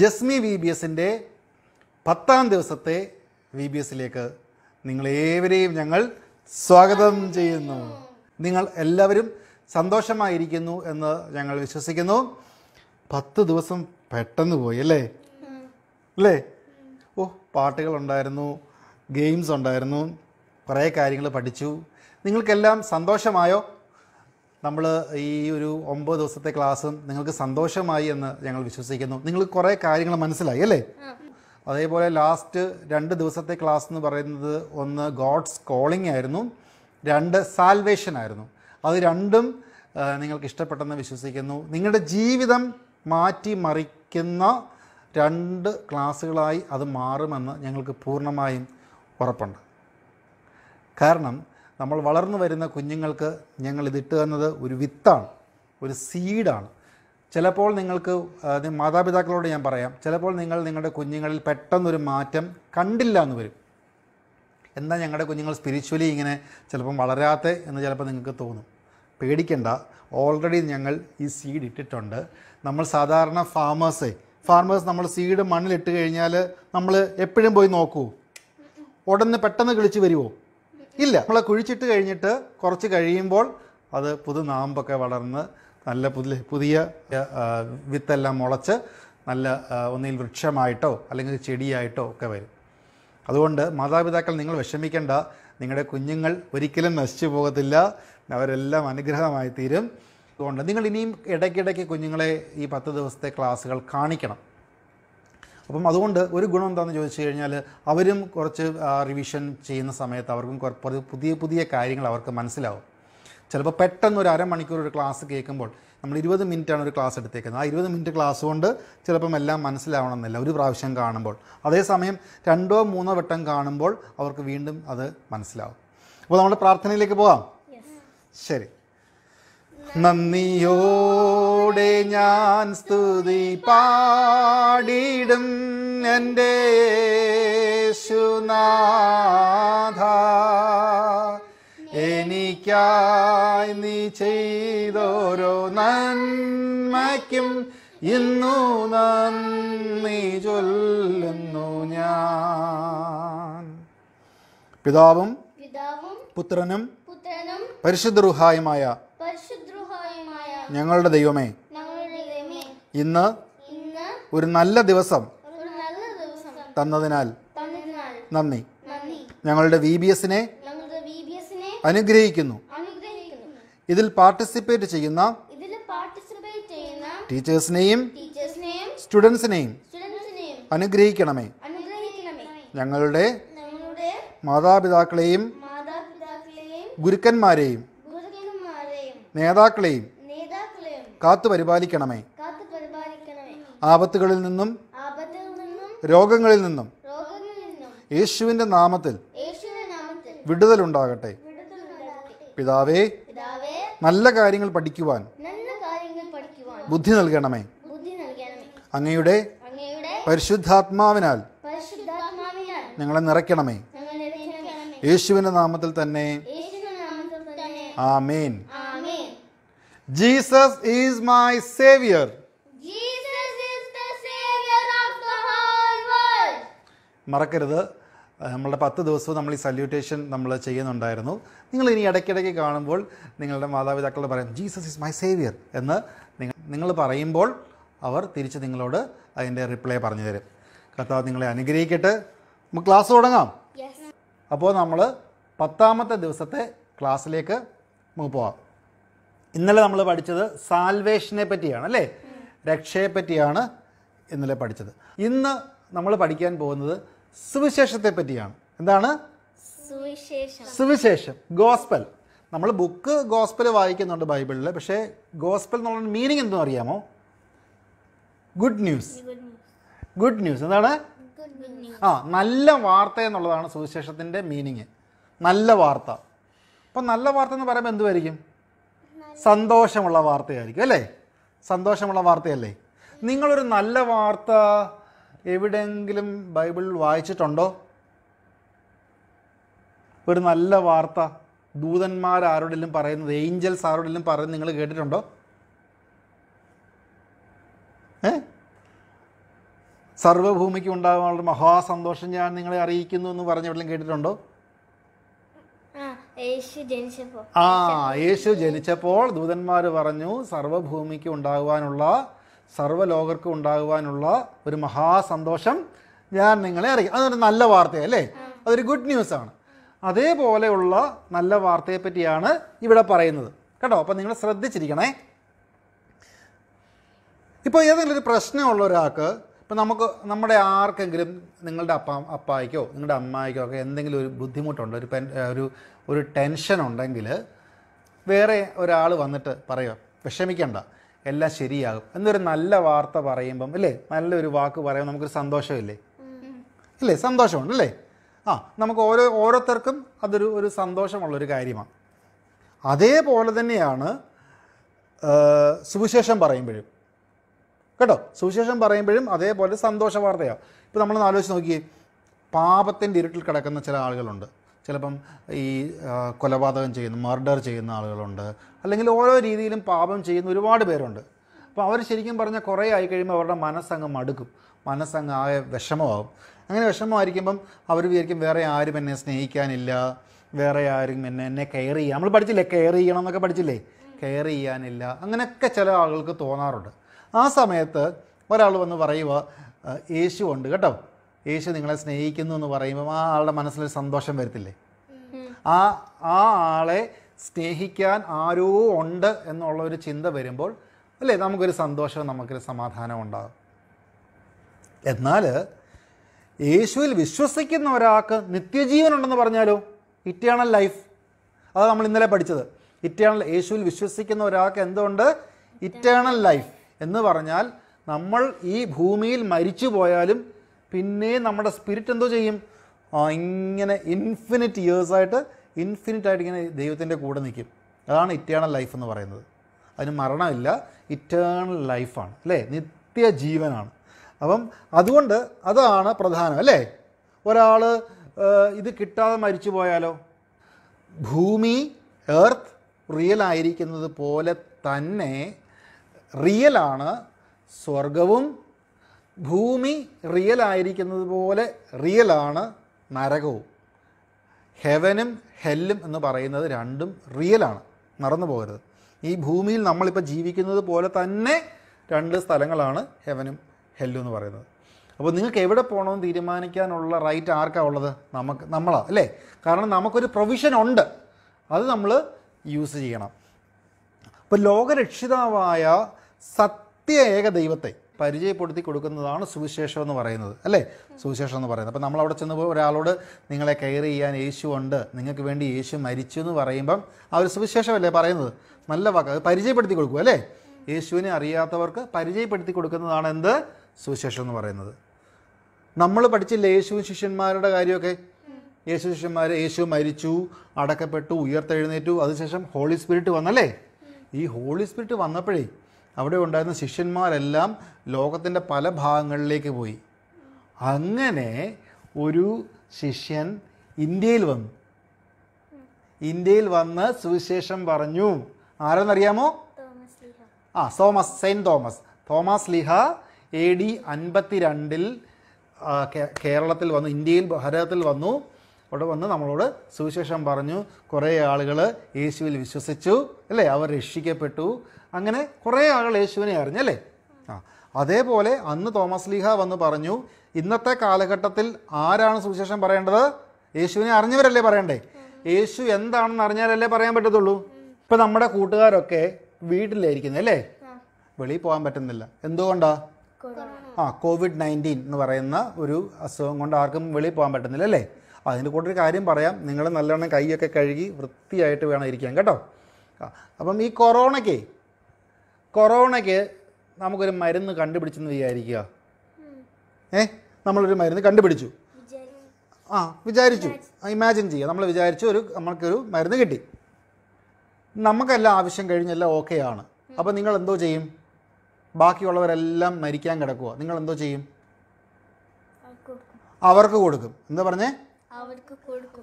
Jesme V B എസിൻ്റെ പത്താം ദിവസത്തെ വി ബി എസിലേക്ക് നിങ്ങളേവരെയും ഞങ്ങൾ സ്വാഗതം ചെയ്യുന്നു നിങ്ങൾ എല്ലാവരും സന്തോഷമായിരിക്കുന്നു എന്ന് ഞങ്ങൾ വിശ്വസിക്കുന്നു പത്ത് ദിവസം പെട്ടെന്ന് പോയി അല്ലേ അല്ലേ ഓ പാട്ടുകളുണ്ടായിരുന്നു ഗെയിംസ് ഉണ്ടായിരുന്നു കുറേ കാര്യങ്ങൾ പഠിച്ചു നിങ്ങൾക്കെല്ലാം സന്തോഷമായോ നമ്മൾ ഈ ഒരു ഒമ്പത് ദിവസത്തെ ക്ലാസ്സും നിങ്ങൾക്ക് സന്തോഷമായി എന്ന് ഞങ്ങൾ വിശ്വസിക്കുന്നു നിങ്ങൾ കുറേ കാര്യങ്ങൾ മനസ്സിലായി അല്ലേ അതേപോലെ ലാസ്റ്റ് രണ്ട് ദിവസത്തെ ക്ലാസ് എന്ന് പറയുന്നത് ഒന്ന് ഗോഡ്സ് കോളിംഗ് ആയിരുന്നു രണ്ട് സാൽവേഷൻ ആയിരുന്നു അത് രണ്ടും നിങ്ങൾക്ക് ഇഷ്ടപ്പെട്ടെന്ന് വിശ്വസിക്കുന്നു നിങ്ങളുടെ ജീവിതം മാറ്റി മറിക്കുന്ന രണ്ട് ക്ലാസ്സുകളായി അത് മാറുമെന്ന് ഞങ്ങൾക്ക് പൂർണ്ണമായും ഉറപ്പുണ്ട് കാരണം നമ്മൾ വളർന്നു വരുന്ന കുഞ്ഞുങ്ങൾക്ക് ഞങ്ങൾ ഇതിട്ട് തന്നത് ഒരു വിത്താണ് ഒരു സീഡാണ് ചിലപ്പോൾ നിങ്ങൾക്ക് മാതാപിതാക്കളോട് ഞാൻ പറയാം ചിലപ്പോൾ നിങ്ങൾ നിങ്ങളുടെ കുഞ്ഞുങ്ങളിൽ പെട്ടെന്നൊരു മാറ്റം കണ്ടില്ല എന്ന് വരും എന്താ ഞങ്ങളുടെ കുഞ്ഞുങ്ങൾ സ്പിരിച്വലി ഇങ്ങനെ ചിലപ്പം വളരാത്ത എന്ന് ചിലപ്പോൾ നിങ്ങൾക്ക് തോന്നും പേടിക്കണ്ട ഓൾറെഡി ഞങ്ങൾ ഈ സീഡ് ഇട്ടിട്ടുണ്ട് നമ്മൾ സാധാരണ ഫാമേഴ്സെ ഫാർമേഴ്സ് നമ്മൾ സീഡ് മണ്ണിലിട്ട് കഴിഞ്ഞാൽ നമ്മൾ എപ്പോഴും പോയി നോക്കൂ ഉടനെ പെട്ടെന്ന് കിളിച്ച് വരുമോ ഇല്ല നമ്മൾ കുഴിച്ചിട്ട് കഴിഞ്ഞിട്ട് കുറച്ച് കഴിയുമ്പോൾ അത് പുതു നാമ്പൊക്കെ വളർന്ന് നല്ല പുതിയ പുതിയ വിത്തെല്ലാം മുളച്ച് നല്ല ഒന്നിൽ വൃക്ഷമായിട്ടോ അല്ലെങ്കിൽ ചെടിയായിട്ടോ ഒക്കെ വരും അതുകൊണ്ട് മാതാപിതാക്കൾ നിങ്ങൾ വിഷമിക്കേണ്ട നിങ്ങളുടെ കുഞ്ഞുങ്ങൾ ഒരിക്കലും നശിച്ചു പോകത്തില്ല അവരെല്ലാം അനുഗ്രഹമായി തീരും അതുകൊണ്ട് നിങ്ങൾ ഇനിയും ഇടയ്ക്കിടയ്ക്ക് കുഞ്ഞുങ്ങളെ ഈ പത്ത് ദിവസത്തെ ക്ലാസ്സുകൾ കാണിക്കണം അപ്പം അതുകൊണ്ട് ഒരു ഗുണം എന്താണെന്ന് ചോദിച്ചു കഴിഞ്ഞാൽ അവരും കുറച്ച് റിവിഷൻ ചെയ്യുന്ന സമയത്ത് അവർക്കും പുതിയ പുതിയ കാര്യങ്ങൾ അവർക്ക് മനസ്സിലാവും ചിലപ്പോൾ പെട്ടെന്ന് ഒരു അരമണിക്കൂർ ഒരു ക്ലാസ് കേൾക്കുമ്പോൾ നമ്മൾ ഇരുപത് മിനിറ്റാണ് ഒരു ക്ലാസ് എടുത്തേക്കുന്നത് ആ ഇരുപത് മിനിറ്റ് ക്ലാസ് കൊണ്ട് ചിലപ്പം എല്ലാം മനസ്സിലാവണമെന്നില്ല ഒരു പ്രാവശ്യം കാണുമ്പോൾ അതേസമയം രണ്ടോ മൂന്നോ വട്ടം കാണുമ്പോൾ അവർക്ക് വീണ്ടും അത് മനസ്സിലാവും അപ്പോൾ നമ്മൾ പ്രാർത്ഥനയിലേക്ക് പോവാം ശരി നന്ദിയോടെ ഞാൻ സ്തുതി പാടിയിടും എൻ്റെ സുനാഥ എനിക്കായി നീ ചെയ്തോരോ നന്മയ്ക്കും ഇന്നു നന്ദി ചൊല്ലുന്നു ഞാൻ പിതാവും പുത്രനും പരിശുദ്ധറുഹായുമായ ഞങ്ങളുടെ ദൈവമേ ഇന്ന് ഒരു നല്ല ദിവസം തന്നതിനാൽ നന്ദി ഞങ്ങളുടെ വി ബി എസിനെ അനുഗ്രഹിക്കുന്നു ഇതിൽ പാർട്ടിസിപ്പേറ്റ് ചെയ്യുന്ന ടീച്ചേഴ്സിനെയും സ്റ്റുഡൻസിനെയും അനുഗ്രഹിക്കണമേ ഞങ്ങളുടെ മാതാപിതാക്കളെയും ഗുരുക്കന്മാരെയും നേതാക്കളെയും കാത്തുപരിപാലിക്കണമേ ആപത്തുകളിൽ നിന്നും രോഗങ്ങളിൽ നിന്നും യേശുവിൻ്റെ നാമത്തിൽ വിടുതലുണ്ടാകട്ടെ പിതാവേ നല്ല കാര്യങ്ങൾ പഠിക്കുവാൻ ബുദ്ധി നൽകണമേ അങ്ങയുടെ പരിശുദ്ധാത്മാവിനാൽ ഞങ്ങളെ നിറയ്ക്കണമേ യേശുവിൻ്റെ നാമത്തിൽ തന്നെ ആമേൻ ജീസസ് ഈസ് മൈ സേവിയർ മറക്കരുത് നമ്മളുടെ പത്ത് ദിവസവും നമ്മൾ ഈ സല്യൂട്ടേഷൻ നമ്മൾ ചെയ്യുന്നുണ്ടായിരുന്നു നിങ്ങൾ ഇനി ഇടയ്ക്കിടയ്ക്ക് കാണുമ്പോൾ നിങ്ങളുടെ മാതാപിതാക്കളോട് പറയും ജീസസ് ഇസ് മൈ സേവിയർ എന്ന് നിങ്ങൾ പറയുമ്പോൾ അവർ തിരിച്ച് നിങ്ങളോട് അതിൻ്റെ റിപ്ലൈ പറഞ്ഞു തരും കർത്താവ് നിങ്ങളെ അനുഗ്രഹിക്കട്ടെ നമുക്ക് ക്ലാസ് തുടങ്ങാം അപ്പോൾ നമ്മൾ പത്താമത്തെ ദിവസത്തെ ക്ലാസ്സിലേക്ക് നമുക്ക് പോവാം ഇന്നലെ നമ്മൾ പഠിച്ചത് സാൽവേഷനെ പറ്റിയാണ് അല്ലേ രക്ഷയെ പറ്റിയാണ് ഇന്നലെ പഠിച്ചത് ഇന്ന് നമ്മൾ പഠിക്കാൻ പോകുന്നത് സുവിശേഷത്തെ പറ്റിയാണ് എന്താണ് സുവിശേഷം ഗോസ്പൽ നമ്മൾ ബുക്ക് ഗോസ്പൽ വായിക്കുന്നുണ്ട് ബൈബിളിൽ പക്ഷേ ഗോസ്പൽ എന്നുള്ള മീനിങ് എന്തോ അറിയാമോ ഗുഡ് ന്യൂസ് ഗുഡ് ന്യൂസ് എന്താണ് ആ നല്ല വാർത്ത എന്നുള്ളതാണ് സുവിശേഷത്തിൻ്റെ മീനിങ് നല്ല വാർത്ത അപ്പം നല്ല വാർത്ത എന്ന് പറയുമ്പോൾ എന്തുമായിരിക്കും സന്തോഷമുള്ള വാർത്തയായിരിക്കും അല്ലേ സന്തോഷമുള്ള വാർത്തയല്ലേ നിങ്ങളൊരു നല്ല വാർത്ത എവിടെയെങ്കിലും ബൈബിൾ വായിച്ചിട്ടുണ്ടോ ഒരു നല്ല വാർത്ത ദൂതന്മാർ ആരോടെങ്കിലും പറയുന്നത് ഏഞ്ചൽസ് ആരോടെങ്കിലും പറയുന്നത് നിങ്ങൾ കേട്ടിട്ടുണ്ടോ ഏ സർവഭൂമിക്ക് ഉണ്ടാകാനുള്ള മഹാസന്തോഷം ഞാൻ നിങ്ങളെ അറിയിക്കുന്നു എന്ന് പറഞ്ഞ കേട്ടിട്ടുണ്ടോ ആ യേശു ജനിച്ചപ്പോൾ ദൂതന്മാർ പറഞ്ഞു സർവഭൂമിക്ക് ഉണ്ടാകുവാനുള്ള സർവ്വലോകർക്കും ഉണ്ടാകുവാനുള്ള ഒരു മഹാസന്തോഷം ഞാൻ നിങ്ങളെ അറിയിക്കും അതൊരു നല്ല വാർത്തയല്ലേ അതൊരു ഗുഡ് ന്യൂസ് ആണ് അതേപോലെയുള്ള നല്ല വാർത്തയെ പറ്റിയാണ് ഇവിടെ പറയുന്നത് കേട്ടോ അപ്പം നിങ്ങൾ ശ്രദ്ധിച്ചിരിക്കണേ ഇപ്പോൾ ഏതെങ്കിലും ഒരു പ്രശ്നമുള്ള ഒരാൾക്ക് ഇപ്പം നമുക്ക് നമ്മുടെ ആർക്കെങ്കിലും നിങ്ങളുടെ അപ്പ അപ്പായിക്കോ നിങ്ങളുടെ അമ്മായിക്കോ ഒക്കെ എന്തെങ്കിലും ഒരു ബുദ്ധിമുട്ടുണ്ടോ ഒരു പെൻ ഒരു ഒരു ടെൻഷൻ ഉണ്ടെങ്കിൽ വേറെ ഒരാൾ വന്നിട്ട് പറയുക വിഷമിക്കണ്ട എല്ലാം ശരിയാകും എന്നൊരു നല്ല വാർത്ത പറയുമ്പം അല്ലേ നല്ലൊരു വാക്ക് പറയുമ്പോൾ നമുക്കൊരു സന്തോഷമില്ലേ ഇല്ലേ സന്തോഷമുണ്ട് അല്ലേ ആ നമുക്ക് ഓരോ ഓരോരുത്തർക്കും അതൊരു ഒരു സന്തോഷമുള്ളൊരു കാര്യമാണ് അതേപോലെ തന്നെയാണ് സുവിശേഷം പറയുമ്പോഴും കേട്ടോ സുവിശേഷം പറയുമ്പോഴും അതേപോലെ സന്തോഷ വാർത്തയാണ് ഇപ്പോൾ നമ്മൾ ആലോചിച്ച് നോക്കിയേ പാപത്തിൻ്റെ ഇരുട്ടിൽ കിടക്കുന്ന ചില ആളുകളുണ്ട് ചിലപ്പം ഈ കൊലപാതകം ചെയ്യുന്ന മർഡർ ചെയ്യുന്ന ആളുകളുണ്ട് അല്ലെങ്കിൽ ഓരോ രീതിയിലും പാപം ചെയ്യുന്ന ഒരുപാട് പേരുണ്ട് അപ്പോൾ അവർ ശരിക്കും പറഞ്ഞാൽ കുറേ ആയി കഴിയുമ്പോൾ അവരുടെ മനസ്സങ്ങ് മടുക്കും മനസ്സങ്ങ് ആകെ വിഷമമാകും അങ്ങനെ വിഷമമായിരിക്കുമ്പം അവർ വിചാരിക്കും വേറെ ആരും എന്നെ സ്നേഹിക്കാനില്ല വേറെ ആരും എന്നെ എന്നെ കെയർ ചെയ്യാം നമ്മൾ പഠിച്ചില്ലേ കെയർ ചെയ്യണം എന്നൊക്കെ പഠിച്ചില്ലേ കെയർ ചെയ്യാനില്ല അങ്ങനെയൊക്കെ ചില ആളുകൾക്ക് തോന്നാറുണ്ട് ആ സമയത്ത് ഒരാൾ വന്ന് പറയുക യേശു ഉണ്ട് കേട്ടോ യേശു നിങ്ങളെ സ്നേഹിക്കുന്നു എന്ന് പറയുമ്പോൾ ആ ആളുടെ മനസ്സിലൊരു സന്തോഷം വരത്തില്ലേ ആ ആ ആളെ സ്നേഹിക്കാൻ ആരോ ഉണ്ട് എന്നുള്ള ഒരു ചിന്ത വരുമ്പോൾ അല്ലേ നമുക്കൊരു സന്തോഷവും നമുക്കൊരു സമാധാനവും ഉണ്ടാകും എന്നാൽ യേശുവിൽ വിശ്വസിക്കുന്ന ഒരാൾക്ക് നിത്യജീവൻ ഉണ്ടെന്ന് പറഞ്ഞാലോ ഇറ്റേണൽ ലൈഫ് അത് നമ്മൾ ഇന്നലെ പഠിച്ചത് ഇറ്റേണൽ യേശുവിൽ വിശ്വസിക്കുന്ന ഒരാൾക്ക് എന്തുകൊണ്ട് ഇറ്റേണൽ ലൈഫ് എന്ന് പറഞ്ഞാൽ നമ്മൾ ഈ ഭൂമിയിൽ മരിച്ചു പോയാലും പിന്നെ നമ്മുടെ സ്പിരിറ്റ് എന്തോ ചെയ്യും ഇങ്ങനെ ഇൻഫിനിറ്റ് ഇയേഴ്സായിട്ട് ഇൻഫിനിറ്റ് ആയിട്ട് ഇങ്ങനെ ദൈവത്തിൻ്റെ കൂടെ നിൽക്കും അതാണ് ഇറ്റേണൽ ലൈഫ് എന്ന് പറയുന്നത് അതിന് മരണമില്ല ഇറ്റേണൽ ലൈഫാണ് അല്ലേ നിത്യജീവനാണ് അപ്പം അതുകൊണ്ട് അതാണ് പ്രധാനം അല്ലേ ഒരാൾ ഇത് കിട്ടാതെ മരിച്ചു പോയാലോ ഭൂമി എർത്ത് റിയൽ ആയിരിക്കുന്നത് പോലെ തന്നെ റിയലാണ് സ്വർഗവും ഭൂമി റിയൽ ആയിരിക്കുന്നത് പോലെ റിയലാണ് നരകവും ഹെവനും ഹെല്ലും എന്ന് പറയുന്നത് രണ്ടും റിയലാണ് മറന്നു പോകരുത് ഈ ഭൂമിയിൽ നമ്മളിപ്പോൾ ജീവിക്കുന്നത് പോലെ തന്നെ രണ്ട് സ്ഥലങ്ങളാണ് ഹെവനും ഹെല്ലും എന്ന് പറയുന്നത് അപ്പോൾ നിങ്ങൾക്ക് എവിടെ പോകണമെന്ന് തീരുമാനിക്കാനുള്ള റൈറ്റ് ആർക്കാണ് ഉള്ളത് നമുക്ക് നമ്മളാ അല്ലേ കാരണം നമുക്കൊരു പ്രൊവിഷൻ ഉണ്ട് അത് നമ്മൾ യൂസ് ചെയ്യണം അപ്പോൾ ലോകരക്ഷിതാവായ സത്യ ഏക ദൈവത്തെ പരിചയപ്പെടുത്തി കൊടുക്കുന്നതാണ് സുവിശേഷം എന്ന് പറയുന്നത് അല്ലേ സുവിശേഷം എന്ന് പറയുന്നത് അപ്പോൾ നമ്മൾ അവിടെ ചെന്നപ്പോൾ ഒരാളോട് നിങ്ങളെ കെയർ ചെയ്യാൻ യേശു ഉണ്ട് നിങ്ങൾക്ക് വേണ്ടി യേശു മരിച്ചു എന്ന് പറയുമ്പം ആ ഒരു സുവിശേഷമല്ലേ പറയുന്നത് നല്ല വാക്ക് അത് പരിചയപ്പെടുത്തി കൊടുക്കുക അല്ലേ യേശുവിനെ അറിയാത്തവർക്ക് പരിചയപ്പെടുത്തി കൊടുക്കുന്നതാണ് എന്ത് സുവിശേഷം എന്ന് പറയുന്നത് നമ്മൾ പഠിച്ചില്ലേ യേശു ശിഷ്യന്മാരുടെ കാര്യമൊക്കെ യേശു ശിഷ്യന്മാർ യേശു മരിച്ചു അടക്കപ്പെട്ടു ഉയർത്തെഴുന്നേറ്റു അതിനുശേഷം ഹോളി സ്പിരിറ്റ് വന്നല്ലേ ഈ ഹോളി സ്പിരിറ്റ് വന്നപ്പോഴേ അവിടെ ഉണ്ടായിരുന്ന ശിഷ്യന്മാരെല്ലാം ലോകത്തിൻ്റെ പല ഭാഗങ്ങളിലേക്ക് പോയി അങ്ങനെ ഒരു ശിഷ്യൻ ഇന്ത്യയിൽ വന്നു ഇന്ത്യയിൽ വന്ന് സുവിശേഷം പറഞ്ഞു ആരെന്നറിയാമോ ആ തോമസ് സെയിൻറ്റ് തോമസ് തോമസ് ലിഹ എ ഡി അൻപത്തിരണ്ടിൽ കേരളത്തിൽ വന്നു ഇന്ത്യയിൽ ഭാരതത്തിൽ വന്നു അവിടെ വന്ന് നമ്മളോട് സുവിശേഷം പറഞ്ഞു കുറേ ആളുകൾ യേശുവിൽ വിശ്വസിച്ചു അല്ലേ അവർ രക്ഷിക്കപ്പെട്ടു അങ്ങനെ കുറേ ആളുകൾ യേശുവിനെ അറിഞ്ഞല്ലേ ആ അതേപോലെ അന്ന് തോമസ് ലീഹ വന്ന് പറഞ്ഞു ഇന്നത്തെ കാലഘട്ടത്തിൽ ആരാണ് സുവിശേഷം പറയേണ്ടത് യേശുവിനെ അറിഞ്ഞവരല്ലേ പറയണ്ടേ യേശു എന്താണെന്ന് അറിഞ്ഞാലല്ലേ പറയാൻ പറ്റത്തുള്ളൂ ഇപ്പം നമ്മുടെ കൂട്ടുകാരൊക്കെ വീട്ടിലായിരിക്കുന്നത് അല്ലേ വെളിയിൽ പോകാൻ പറ്റുന്നില്ല എന്തുകൊണ്ടാ ആ കോവിഡ് നയൻറ്റീൻ എന്ന് പറയുന്ന ഒരു അസുഖം കൊണ്ട് ആർക്കും വെളിയിൽ പോകാൻ പറ്റുന്നില്ല അല്ലേ അതിൻ്റെ കൂടെ ഒരു കാര്യം പറയാം നിങ്ങൾ നല്ലവണ്ണം കൈയൊക്കെ കഴുകി വൃത്തിയായിട്ട് വേണം ഇരിക്കാൻ കേട്ടോ അപ്പം ഈ കൊറോണയ്ക്ക് കൊറോണയ്ക്ക് നമുക്കൊരു മരുന്ന് കണ്ടുപിടിച്ചെന്ന് വിചാരിക്കുക ഏ നമ്മളൊരു മരുന്ന് കണ്ടുപിടിച്ചു ആ വിചാരിച്ചു ഇമാജിൻ ചെയ്യുക നമ്മൾ വിചാരിച്ചു ഒരു നമ്മൾക്കൊരു മരുന്ന് കിട്ടി നമുക്കെല്ലാം ആവശ്യം കഴിഞ്ഞെല്ലാം ഓക്കെ ആണ് അപ്പോൾ നിങ്ങൾ എന്തോ ചെയ്യും ബാക്കിയുള്ളവരെല്ലാം മരിക്കാൻ കിടക്കുക നിങ്ങൾ എന്തോ ചെയ്യും അവർക്ക് കൊടുക്കും എന്താ പറഞ്ഞേ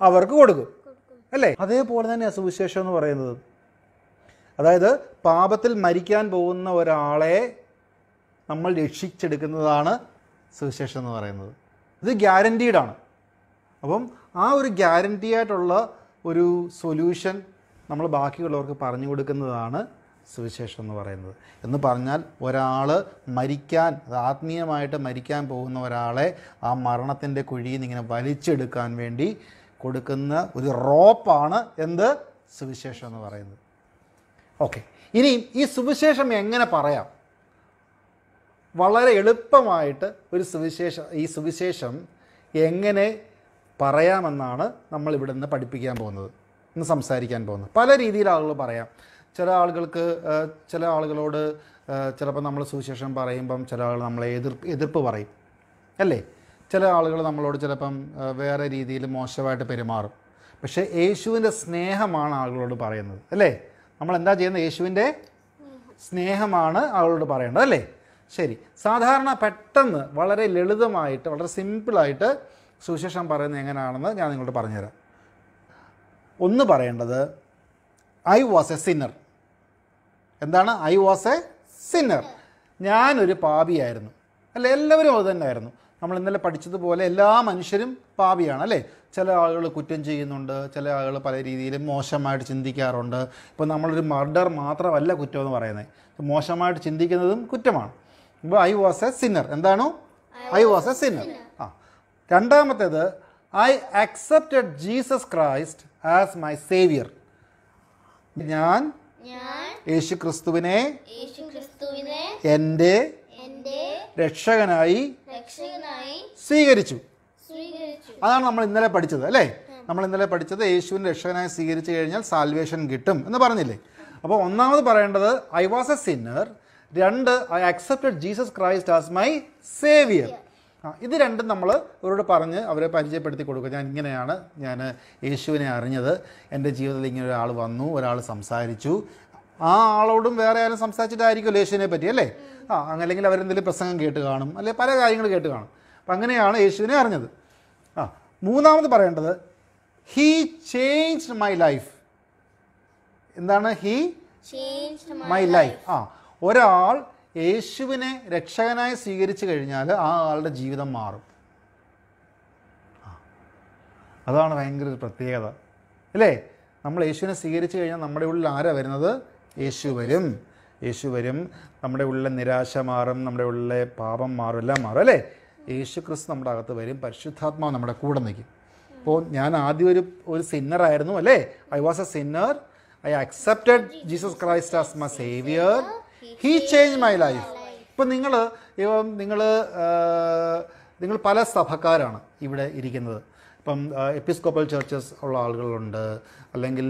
അവർക്ക് കൊടുക്കും അല്ലേ അതേപോലെ തന്നെ സുവിശേഷം എന്ന് പറയുന്നത് അതായത് പാപത്തിൽ മരിക്കാൻ പോകുന്ന ഒരാളെ നമ്മൾ രക്ഷിച്ചെടുക്കുന്നതാണ് സുവിശേഷം എന്ന് പറയുന്നത് ഇത് ഗ്യാരൻറ്റീഡാണ് അപ്പം ആ ഒരു ഗ്യാരൻറ്റി ആയിട്ടുള്ള ഒരു സൊല്യൂഷൻ നമ്മൾ ബാക്കിയുള്ളവർക്ക് പറഞ്ഞു കൊടുക്കുന്നതാണ് സുവിശേഷം എന്ന് പറയുന്നത് എന്ന് പറഞ്ഞാൽ ഒരാൾ മരിക്കാൻ ആത്മീയമായിട്ട് മരിക്കാൻ പോകുന്ന ഒരാളെ ആ മരണത്തിൻ്റെ കുഴിയിൽ നിന്ന് ഇങ്ങനെ വലിച്ചെടുക്കാൻ വേണ്ടി കൊടുക്കുന്ന ഒരു റോപ്പാണ് എന്ത് സുവിശേഷം എന്ന് പറയുന്നത് ഓക്കെ ഇനിയും ഈ സുവിശേഷം എങ്ങനെ പറയാം വളരെ എളുപ്പമായിട്ട് ഒരു സുവിശേഷം ഈ സുവിശേഷം എങ്ങനെ പറയാമെന്നാണ് നമ്മൾ ഇവിടെ നിന്ന് പഠിപ്പിക്കാൻ പോകുന്നത് ഇന്ന് സംസാരിക്കാൻ പോകുന്നത് പല രീതിയിൽ ആളുകൾ പറയാം ചില ആളുകൾക്ക് ചില ആളുകളോട് ചിലപ്പോൾ നമ്മൾ സുവിശേഷം പറയുമ്പം ചില ആളുകൾ നമ്മളെ എതിർപ്പ് എതിർപ്പ് പറയും അല്ലേ ചില ആളുകൾ നമ്മളോട് ചിലപ്പം വേറെ രീതിയിൽ മോശമായിട്ട് പെരുമാറും പക്ഷേ യേശുവിൻ്റെ സ്നേഹമാണ് ആളുകളോട് പറയുന്നത് അല്ലേ നമ്മൾ എന്താ ചെയ്യുന്നത് യേശുവിൻ്റെ സ്നേഹമാണ് അവളോട് പറയേണ്ടത് അല്ലേ ശരി സാധാരണ പെട്ടെന്ന് വളരെ ലളിതമായിട്ട് വളരെ സിമ്പിളായിട്ട് സുവിശേഷം പറയുന്നത് എങ്ങനെയാണെന്ന് ഞാൻ നിങ്ങളോട് പറഞ്ഞുതരാം ഒന്ന് പറയേണ്ടത് ഐ വാസ് എ സിന്നർ എന്താണ് ഐ വാസ് എ സിന്നർ ഞാനൊരു പാപിയായിരുന്നു അല്ല എല്ലാവരും അത് തന്നെയായിരുന്നു നമ്മൾ ഇന്നലെ പഠിച്ചതുപോലെ എല്ലാ മനുഷ്യരും പാപിയാണ് അല്ലേ ചില ആളുകൾ കുറ്റം ചെയ്യുന്നുണ്ട് ചില ആളുകൾ പല രീതിയിലും മോശമായിട്ട് ചിന്തിക്കാറുണ്ട് ഇപ്പോൾ നമ്മളൊരു മർഡർ മാത്രമല്ല കുറ്റം എന്ന് പറയുന്നത് മോശമായിട്ട് ചിന്തിക്കുന്നതും കുറ്റമാണ് ഇപ്പോൾ ഐ വാസ് എ സിന്നർ എന്താണോ ഐ വാസ് എ സിന്നർ ആ രണ്ടാമത്തേത് I accepted Jesus Christ as my saviour ഞാൻ യേശു ക്രിസ്തുവിനെ എൻ്റെ രക്ഷകനായി സ്വീകരിച്ചു അതാണ് നമ്മൾ ഇന്നലെ പഠിച്ചത് അല്ലേ നമ്മൾ ഇന്നലെ പഠിച്ചത് യേശുവിനെ രക്ഷകനായി സ്വീകരിച്ചു കഴിഞ്ഞാൽ സാൽവേഷൻ കിട്ടും എന്ന് പറഞ്ഞില്ലേ അപ്പോൾ ഒന്നാമത് പറയേണ്ടത് ഐ വാസ് എ സിന്നർ രണ്ട് I accepted Jesus Christ as my saviour ഇത് രണ്ടും നമ്മൾ അവരോട് പറഞ്ഞ് അവരെ പരിചയപ്പെടുത്തി കൊടുക്കുക ഞാൻ ഇങ്ങനെയാണ് ഞാൻ യേശുവിനെ അറിഞ്ഞത് എൻ്റെ ജീവിതത്തിൽ ഇങ്ങനെ ഒരാൾ വന്നു ഒരാൾ സംസാരിച്ചു ആ ആളോടും വേറെ ആരും സംസാരിച്ചിട്ടായിരിക്കും യേശുവിനെ പറ്റി അല്ലേ ആ അല്ലെങ്കിൽ അവരെന്തെങ്കിലും പ്രസംഗം കേട്ട് കാണും അല്ലെങ്കിൽ പല കാര്യങ്ങൾ കേട്ട് കാണും അപ്പം അങ്ങനെയാണ് യേശുവിനെ അറിഞ്ഞത് ആ മൂന്നാമത് പറയേണ്ടത് ഹീ ചേഞ്ച്ഡ് മൈ ലൈഫ് എന്താണ് ഹീ മൈ ലൈഫ് ആ ഒരാൾ യേശുവിനെ രക്ഷകനായി സ്വീകരിച്ചു കഴിഞ്ഞാൽ ആ ആളുടെ ജീവിതം മാറും അതാണ് ഭയങ്കര ഒരു പ്രത്യേകത അല്ലേ നമ്മൾ യേശുവിനെ സ്വീകരിച്ചു കഴിഞ്ഞാൽ നമ്മുടെ ഉള്ളിൽ ആരാ വരുന്നത് യേശു വരും യേശു വരും നമ്മുടെ ഉള്ളിലെ നിരാശ മാറും നമ്മുടെ ഉള്ളിലെ പാപം മാറും എല്ലാം മാറും അല്ലേ യേശു ക്രിസ്തു നമ്മുടെ അകത്ത് വരും പരിശുദ്ധാത്മാവ് നമ്മുടെ കൂടെ നിൽക്കും അപ്പോൾ ഞാൻ ആദ്യം ഒരു ഒരു സിന്നറായിരുന്നു അല്ലേ I was a sinner I accepted Jesus Christ as my saviour he change my life ഇപ്പം നിങ്ങൾ നിങ്ങൾ നിങ്ങൾ പല സഭക്കാരാണ് ഇവിടെ ഇരിക്കുന്നത് ഇപ്പം എപ്പിസ്കോപ്പൽ ചർച്ചസ് ഉള്ള ആളുകളുണ്ട് അല്ലെങ്കിൽ